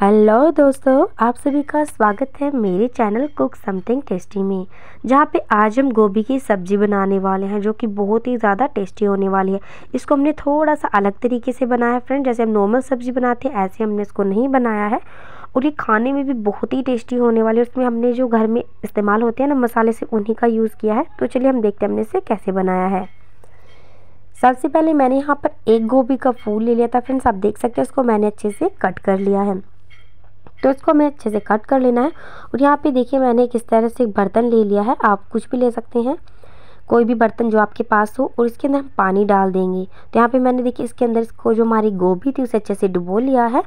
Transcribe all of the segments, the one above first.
hello दोस्तों आप सभी का स्वागत है मेरे चैनल कुक समथिंग टेस्टी में जहाँ पे आज हम गोभी की सब्ज़ी बनाने वाले हैं जो कि बहुत ही ज़्यादा टेस्टी होने वाली है इसको हमने थोड़ा सा अलग तरीके से बनाया है फ्रेंड जैसे हम नॉर्मल सब्ज़ी बनाते हैं ऐसे हमने इसको नहीं बनाया है और ये खाने में भी बहुत ही टेस्टी होने वाली है उसमें हमने जो घर में इस्तेमाल होते हैं ना मसाले से उन्हीं का यूज़ किया है तो चलिए हम देखते हैं हमने इसे कैसे बनाया है सबसे पहले मैंने यहाँ पर एक गोभी का फूल ले लिया था फ्रेंड्स आप देख सकते हैं उसको मैंने अच्छे से कट कर लिया है तो इसको हमें अच्छे से कट कर लेना है और यहाँ पे देखिए मैंने किस तरह से एक बर्तन ले लिया है आप कुछ भी ले सकते हैं कोई भी बर्तन जो आपके पास हो और इसके अंदर हम पानी डाल देंगे तो यहाँ पे मैंने देखिए इसके अंदर इसको जो हमारी गोभी थी उसे अच्छे से डुबो लिया है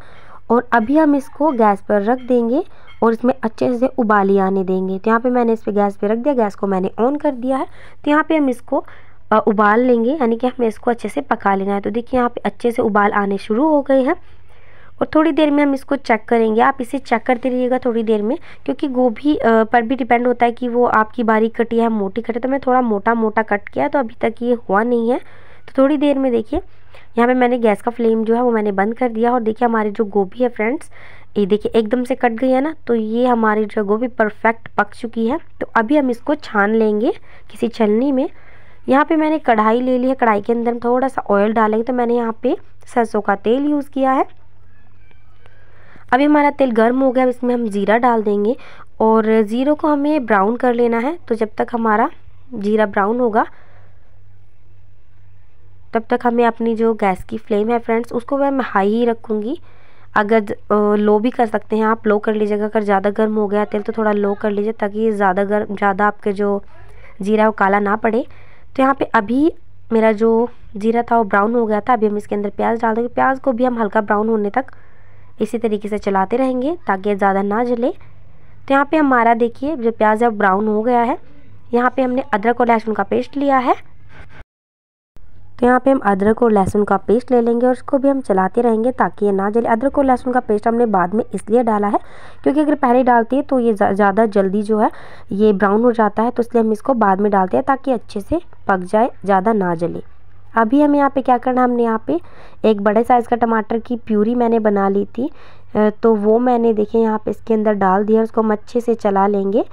और अभी हम इसको गैस पर रख देंगे और इसमें अच्छे से उबाली आने देंगे तो यहाँ पर मैंने इस पर गैस पर रख दिया गैस को मैंने ऑन कर दिया है तो यहाँ पर हम इसको उबाल लेंगे यानी कि हमें इसको अच्छे से पका लेना है तो देखिए यहाँ पे अच्छे से उबाल आने शुरू हो गए हैं और थोड़ी देर में हम इसको चेक करेंगे आप इसे चेक करते रहिएगा थोड़ी देर में क्योंकि गोभी पर भी डिपेंड होता है कि वो आपकी बारीक कटी है मोटी कटी तो मैं थोड़ा मोटा मोटा कट किया तो अभी तक ये हुआ नहीं है तो थोड़ी देर में देखिए यहाँ पे मैंने गैस का फ्लेम जो है वो मैंने बंद कर दिया और देखिए हमारी जो गोभी है फ्रेंड्स ये देखिए एकदम से कट गई है ना तो ये हमारी जो गोभी परफेक्ट पक चुकी है तो अभी हम इसको छान लेंगे किसी छलनी में यहाँ पे मैंने कढ़ाई ले ली है कढ़ाई के अंदर थोड़ा सा ऑयल डालेंगे तो मैंने यहाँ पे सरसों का तेल यूज़ किया है अभी हमारा तेल गर्म हो गया अब इसमें हम ज़ीरा डाल देंगे और जीरो को हमें ब्राउन कर लेना है तो जब तक हमारा ज़ीरा ब्राउन होगा तब तक हमें अपनी जो गैस की फ्लेम है फ्रेंड्स उसको मैं हाई ही रखूँगी अगर लो भी कर सकते हैं आप लो कर लीजिएगा अगर ज़्यादा गर्म हो गया तेल तो थोड़ा लो कर लीजिए ताकि ज़्यादा गर्म ज़्यादा आपके जो जीरा वो काला ना पड़े तो यहाँ पे अभी मेरा जो जीरा था वो ब्राउन हो गया था अभी हम इसके अंदर प्याज डाल देंगे प्याज को भी हम हल्का ब्राउन होने तक इसी तरीके से चलाते रहेंगे ताकि ज़्यादा ना जले तो यहाँ पे हमारा देखिए जो प्याज है ब्राउन हो गया है यहाँ पे हमने अदरक और लहसुन का पेस्ट लिया है तो यहाँ पे हम अदरक और लहसुन का पेस्ट ले लेंगे और इसको भी हम चलाते रहेंगे ताकि ये ना जले अदरक और लहसुन का पेस्ट हमने बाद में इसलिए डाला है क्योंकि अगर पहले डालते हैं तो ये ज़्यादा जल्दी जो है ये ब्राउन हो जाता है तो इसलिए हम इसको बाद में डालते हैं ताकि अच्छे से पक जाए ज़्यादा ना जले अभी हमें यहाँ पे क्या करना हमने यहाँ पे एक बड़े साइज़ का टमाटर की प्यूरी मैंने बना ली थी तो वो मैंने देखिए यहाँ पे इसके अंदर डाल दिया उसको हम अच्छे से चला लेंगे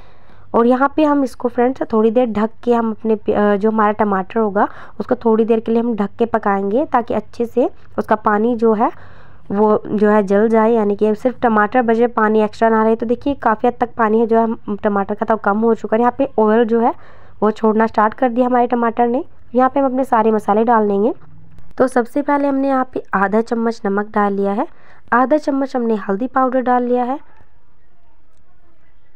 और यहाँ पे हम इसको फ्रेंड्स थोड़ी देर ढक के हम अपने जो हमारा टमाटर होगा उसको थोड़ी देर के लिए हम ढक के पकाएंगे ताकि अच्छे से उसका पानी जो है वो जो है जल जाए यानी कि सिर्फ टमाटर बजे पानी एक्स्ट्रा ना रहे तो देखिए काफ़ी हद तक पानी है जो है टमाटर का तो कम हो चुका है यहाँ पे ऑयल जो है वो छोड़ना स्टार्ट कर दिया हमारे टमाटर ने यहाँ पे हम अपने सारे मसाले डाल देंगे तो सबसे पहले हमने यहाँ पे आधा चम्मच नमक डाल लिया है आधा चम्मच हमने हल्दी पाउडर डाल लिया है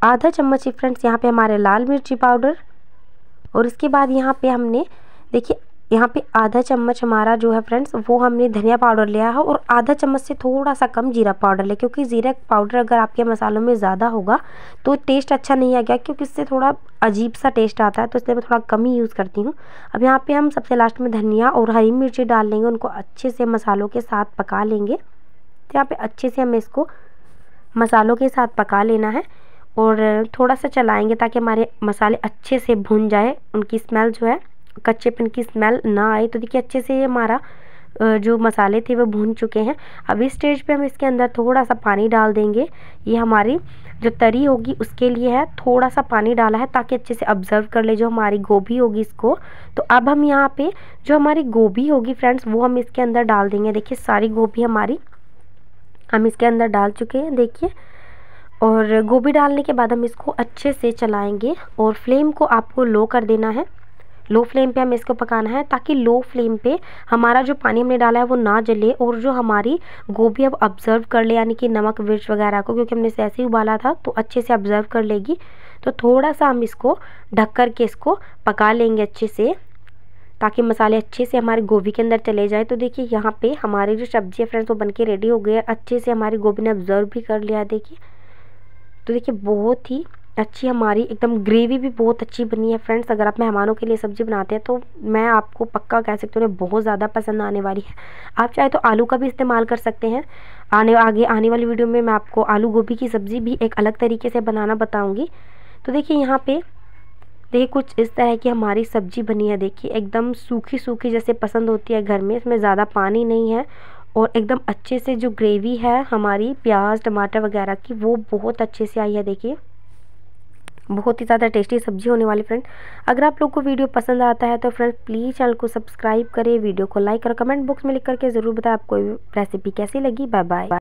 आधा चम्मच ही फ्रेंड्स यहाँ पे हमारे लाल मिर्ची पाउडर और इसके बाद यहाँ पे हमने देखिए यहाँ पे आधा चम्मच हमारा जो है फ्रेंड्स वो हमने धनिया पाउडर लिया है और आधा चम्मच से थोड़ा सा कम जीरा पाउडर लिया क्योंकि जीरा पाउडर अगर आपके मसालों में ज़्यादा होगा तो टेस्ट अच्छा नहीं आ गया क्योंकि इससे थोड़ा अजीब सा टेस्ट आता है तो इसलिए मैं थोड़ा कम ही यूज़ करती हूँ अब यहाँ पर हम सबसे लास्ट में धनिया और हरी मिर्ची डाल लेंगे उनको अच्छे से मसालों के साथ पका लेंगे तो यहाँ पर अच्छे से हमें इसको मसालों के साथ पका लेना है और थोड़ा सा चलाएंगे ताकि हमारे मसाले अच्छे से भुन जाए उनकी स्मेल जो है कच्चेपन की स्मेल ना आए तो देखिए अच्छे से ये हमारा जो मसाले थे वो भून चुके हैं अब इस स्टेज पे हम इसके अंदर थोड़ा सा पानी डाल देंगे ये हमारी जो तरी होगी उसके लिए है थोड़ा सा पानी डाला है ताकि अच्छे से ऑब्ज़र्व कर ले जो हमारी गोभी होगी इसको तो अब हम यहाँ पे जो हमारी गोभी होगी फ्रेंड्स वो हम इसके अंदर डाल देंगे देखिए सारी गोभी हमारी हम इसके अंदर डाल चुके हैं देखिए और गोभी डालने के बाद हम इसको अच्छे से चलाएँगे और फ्लेम को आपको लो कर देना है लो फ्लेम पे हमें इसको पकाना है ताकि लो फ्लेम पे हमारा जो पानी हमने डाला है वो ना जले और जो हमारी गोभी अब ऑब्ज़र्व कर ले यानी कि नमक मिर्च वगैरह को क्योंकि हमने इसे ऐसे ही उबाला था तो अच्छे से ऑब्ज़र्व कर लेगी तो थोड़ा सा हम इसको ढक कर के इसको पका लेंगे अच्छे से ताकि मसाले अच्छे से हमारे गोभी के अंदर चले जाए तो देखिए यहाँ पर हमारी जो सब्ज़ी है फ्रेंड्स वो बन के रेडी हो गई है अच्छे से हमारी गोभी ने ऑब्ज़र्व भी कर लिया देखिए तो देखिए बहुत ही अच्छी हमारी एकदम ग्रेवी भी बहुत अच्छी बनी है फ्रेंड्स अगर आप मेहमानों के लिए सब्ज़ी बनाते हैं तो मैं आपको पक्का कह सकती हूँ बहुत ज़्यादा पसंद आने वाली है आप चाहे तो आलू का भी इस्तेमाल कर सकते हैं आने आगे आने वाली वीडियो में मैं आपको आलू गोभी की सब्ज़ी भी एक अलग तरीके से बनाना बताऊँगी तो देखिए यहाँ पर देखिए कुछ इस तरह की हमारी सब्ज़ी बनी है देखिए एकदम सूखी सूखी जैसे पसंद होती है घर में इसमें ज़्यादा पानी नहीं है और एकदम अच्छे से जो ग्रेवी है हमारी प्याज टमाटर वगैरह की वो बहुत अच्छे से आई है देखिए बहुत ही ज़्यादा टेस्टी सब्जी होने वाली फ्रेंड अगर आप लोग को वीडियो पसंद आता है तो फ्रेंड प्लीज़ चैनल को सब्सक्राइब करें वीडियो को लाइक और कमेंट बॉक्स में लिख करके ज़रूर बताएं आपको रेसिपी कैसी लगी बाय बाय